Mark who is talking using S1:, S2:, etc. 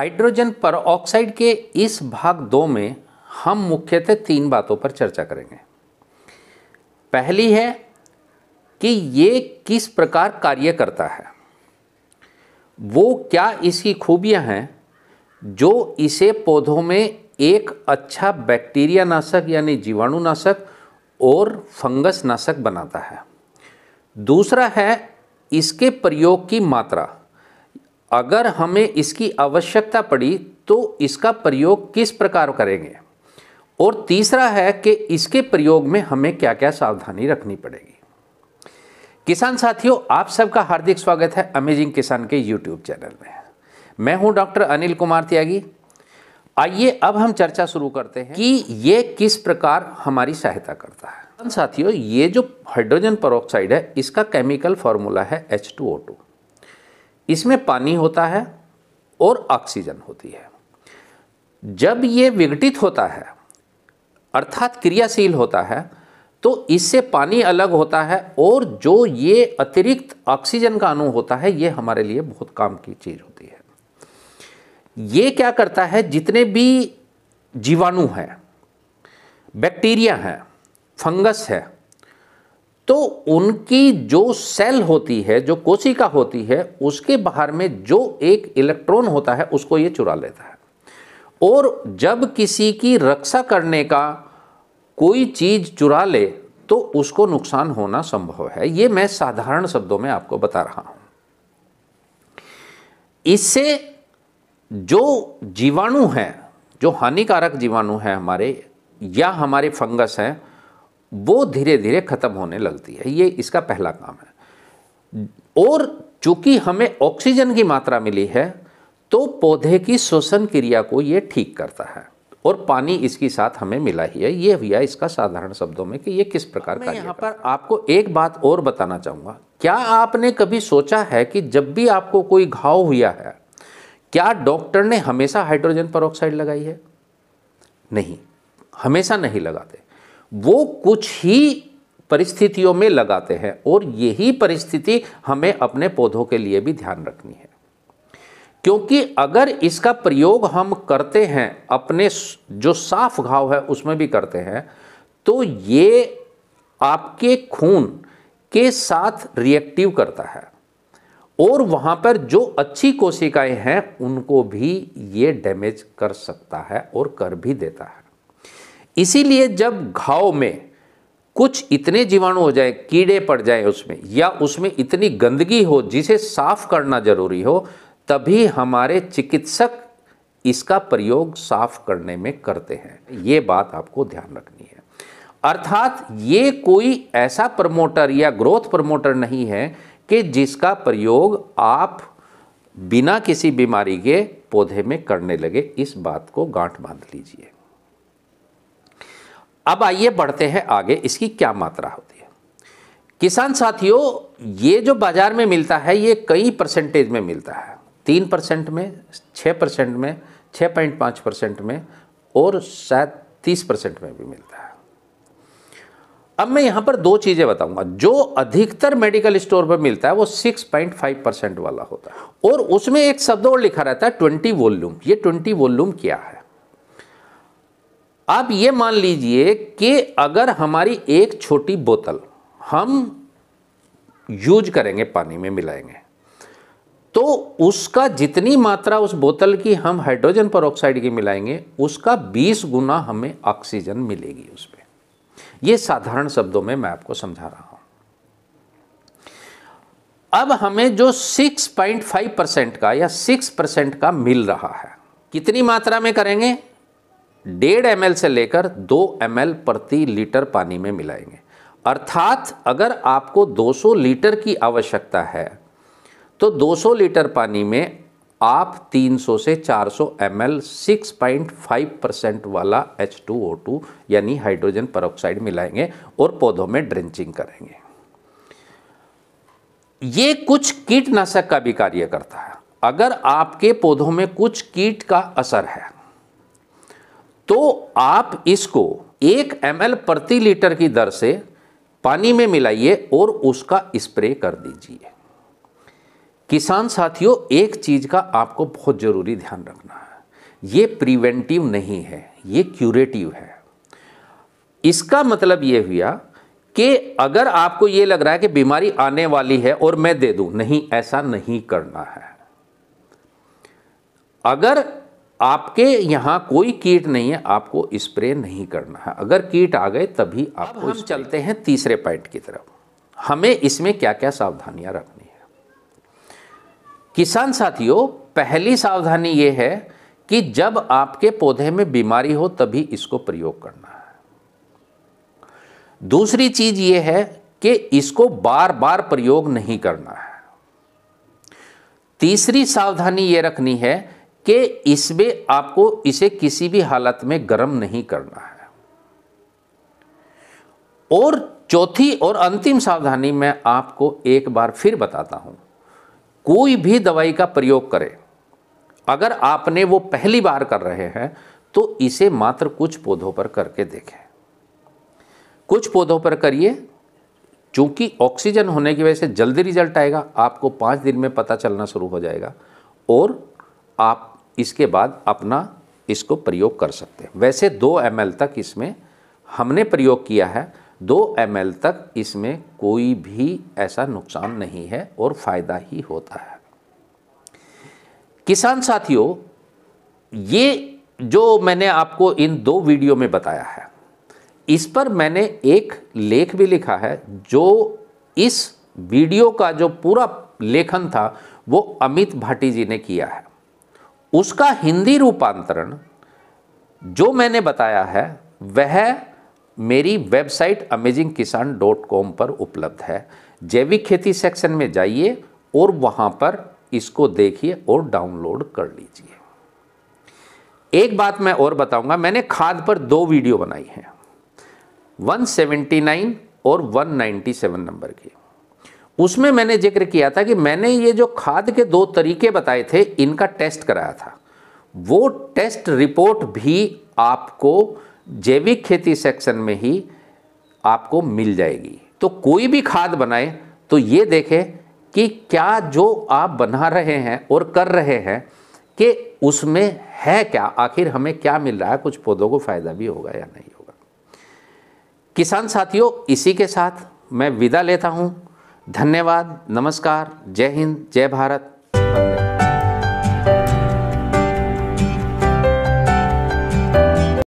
S1: hydrogen oxide के इस भाग दो में हम मुख्यतः तीन बातों पर चर्चा करेंगे पहली है कि ये किस प्रकार कार्य करता है वो क्या इसकी खूबियां हैं जो इसे पौधों में एक अच्छा बैक्टीरिया नाशक यानी जीवाणुनाशक और फंगस नाशक बनाता है दूसरा है इसके प्रयोग की मात्रा अगर हमें इसकी आवश्यकता पड़ी तो इसका प्रयोग किस प्रकार करेंगे और तीसरा है कि इसके प्रयोग में हमें क्या क्या सावधानी रखनी पड़ेगी किसान साथियों आप सबका हार्दिक स्वागत है अमेजिंग किसान के यूट्यूब चैनल में मैं हूं डॉक्टर अनिल कुमार त्यागी आइए अब हम चर्चा शुरू करते हैं कि ये किस प्रकार हमारी सहायता करता है साथियों ये जो हाइड्रोजन परोक्साइड है इसका केमिकल फॉर्मूला है एच टू ओ टू इसमें पानी होता है और ऑक्सीजन होती है जब ये विघटित होता है अर्थात क्रियाशील होता है तो इससे पानी अलग होता है और जो ये अतिरिक्त ऑक्सीजन का अणु होता है ये हमारे लिए बहुत काम की चीज़ होती है ये क्या करता है जितने भी जीवाणु हैं बैक्टीरिया हैं फंगस है तो उनकी जो सेल होती है जो कोशिका होती है उसके बाहर में जो एक इलेक्ट्रॉन होता है उसको ये चुरा लेता है और जब किसी की रक्षा करने का कोई चीज़ चुरा ले तो उसको नुकसान होना संभव है ये मैं साधारण शब्दों में आपको बता रहा हूं इससे जो जीवाणु हैं जो हानिकारक जीवाणु हैं हमारे या हमारे फंगस हैं वो धीरे धीरे ख़त्म होने लगती है ये इसका पहला काम है और चूंकि हमें ऑक्सीजन की मात्रा मिली है तो पौधे की श्वसन क्रिया को ये ठीक करता है और पानी इसके साथ हमें मिला ही है ये हुआ इसका साधारण शब्दों में कि ये किस प्रकार का यहाँ पर आपको एक बात और बताना चाहूँगा क्या आपने कभी सोचा है कि जब भी आपको कोई घाव हुआ है क्या डॉक्टर ने हमेशा हाइड्रोजन पर लगाई है नहीं हमेशा नहीं लगाते वो कुछ ही परिस्थितियों में लगाते हैं और यही परिस्थिति हमें अपने पौधों के लिए भी ध्यान रखनी है क्योंकि अगर इसका प्रयोग हम करते हैं अपने जो साफ घाव है उसमें भी करते हैं तो ये आपके खून के साथ रिएक्टिव करता है और वहाँ पर जो अच्छी कोशिकाएं हैं उनको भी ये डैमेज कर सकता है और कर भी देता है इसीलिए जब घाव में कुछ इतने जीवाणु हो जाए कीड़े पड़ जाए उसमें या उसमें इतनी गंदगी हो जिसे साफ करना जरूरी हो तभी हमारे चिकित्सक इसका प्रयोग साफ करने में करते हैं ये बात आपको ध्यान रखनी है अर्थात ये कोई ऐसा प्रमोटर या ग्रोथ प्रमोटर नहीं है कि जिसका प्रयोग आप बिना किसी बीमारी के पौधे में करने लगे इस बात को गांठ बांध लीजिए अब आइए बढ़ते हैं आगे इसकी क्या मात्रा होती है किसान साथियों ये जो बाज़ार में मिलता है ये कई परसेंटेज में मिलता है तीन परसेंट में छः परसेंट में छः पॉइंट पाँच परसेंट में और शायद तीस परसेंट में भी मिलता है अब मैं यहाँ पर दो चीज़ें बताऊंगा जो अधिकतर मेडिकल स्टोर पर मिलता है वो सिक्स पॉइंट फाइव परसेंट वाला होता है और उसमें एक शब्द और लिखा रहता है ट्वेंटी वॉल्यूम ये ट्वेंटी वॉल्यूम क्या है आप ये मान लीजिए कि अगर हमारी एक छोटी बोतल हम यूज करेंगे पानी में मिलाएंगे तो उसका जितनी मात्रा उस बोतल की हम हाइड्रोजन पर की मिलाएंगे उसका 20 गुना हमें ऑक्सीजन मिलेगी उसमें यह साधारण शब्दों में मैं आपको समझा रहा हूं अब हमें जो 6.5 परसेंट का या 6 परसेंट का मिल रहा है कितनी मात्रा में करेंगे डेढ़ एम से लेकर दो एम प्रति लीटर पानी में मिलाएंगे अर्थात अगर आपको 200 लीटर की आवश्यकता है तो 200 लीटर पानी में आप 300 से 400 एम एल परसेंट वाला H2O2 यानी हाइड्रोजन परऑक्साइड मिलाएंगे और पौधों में ड्रेंचिंग करेंगे ये कुछ कीटनाशक का भी कार्य करता है अगर आपके पौधों में कुछ कीट का असर है तो आप इसको एक एम प्रति लीटर की दर से पानी में मिलाइए और उसका स्प्रे कर दीजिए किसान साथियों एक चीज़ का आपको बहुत ज़रूरी ध्यान रखना है ये प्रिवेंटिव नहीं है ये क्यूरेटिव है इसका मतलब ये हुआ कि अगर आपको ये लग रहा है कि बीमारी आने वाली है और मैं दे दूं नहीं ऐसा नहीं करना है अगर आपके यहाँ कोई कीट नहीं है आपको स्प्रे नहीं करना है अगर कीट आ गए तभी आपको हम चलते हैं तीसरे पॉइंट की तरफ हमें इसमें क्या क्या सावधानियाँ रखनी है किसान साथियों पहली सावधानी ये है कि जब आपके पौधे में बीमारी हो तभी इसको प्रयोग करना है दूसरी चीज़ ये है कि इसको बार बार प्रयोग नहीं करना है तीसरी सावधानी ये रखनी है कि इसमें आपको इसे किसी भी हालत में गर्म नहीं करना है और चौथी और अंतिम सावधानी मैं आपको एक बार फिर बताता हूं कोई भी दवाई का प्रयोग करें अगर आपने वो पहली बार कर रहे हैं तो इसे मात्र कुछ पौधों पर करके देखें कुछ पौधों पर करिए चूंकि ऑक्सीजन होने की वजह से जल्दी रिजल्ट आएगा आपको पाँच दिन में पता चलना शुरू हो जाएगा और आप इसके बाद अपना इसको प्रयोग कर सकते हैं वैसे दो एम तक इसमें हमने प्रयोग किया है दो एम तक इसमें कोई भी ऐसा नुकसान नहीं है और फ़ायदा ही होता है किसान साथियों ये जो मैंने आपको इन दो वीडियो में बताया है इस पर मैंने एक लेख भी लिखा है जो इस वीडियो का जो पूरा लेखन था वो अमित भाटी जी ने किया है उसका हिंदी रूपांतरण जो मैंने बताया है वह मेरी website amazing Kisan dot com पर उपलब्ध है जैविक खेती सेक्शन में जाइए और वहाँ पर इसको देखिए और डाउनलोड कर लीजिए एक बात मैं और बताऊंगा मैंने खाद पर दो वीडियो बनाई हैं 179 और 197 नंबर की उसमें मैंने जिक्र किया था कि मैंने ये जो खाद के दो तरीके बताए थे इनका टेस्ट कराया था वो टेस्ट रिपोर्ट भी आपको जैविक खेती सेक्शन में ही आपको मिल जाएगी तो कोई भी खाद बनाए तो ये देखें कि क्या जो आप बना रहे हैं और कर रहे हैं कि उसमें है क्या आखिर हमें क्या मिल रहा है कुछ पौधों को फ़ायदा भी होगा या नहीं होगा किसान साथियों इसी के साथ मैं विदा लेता हूं धन्यवाद नमस्कार जय हिंद जय भारत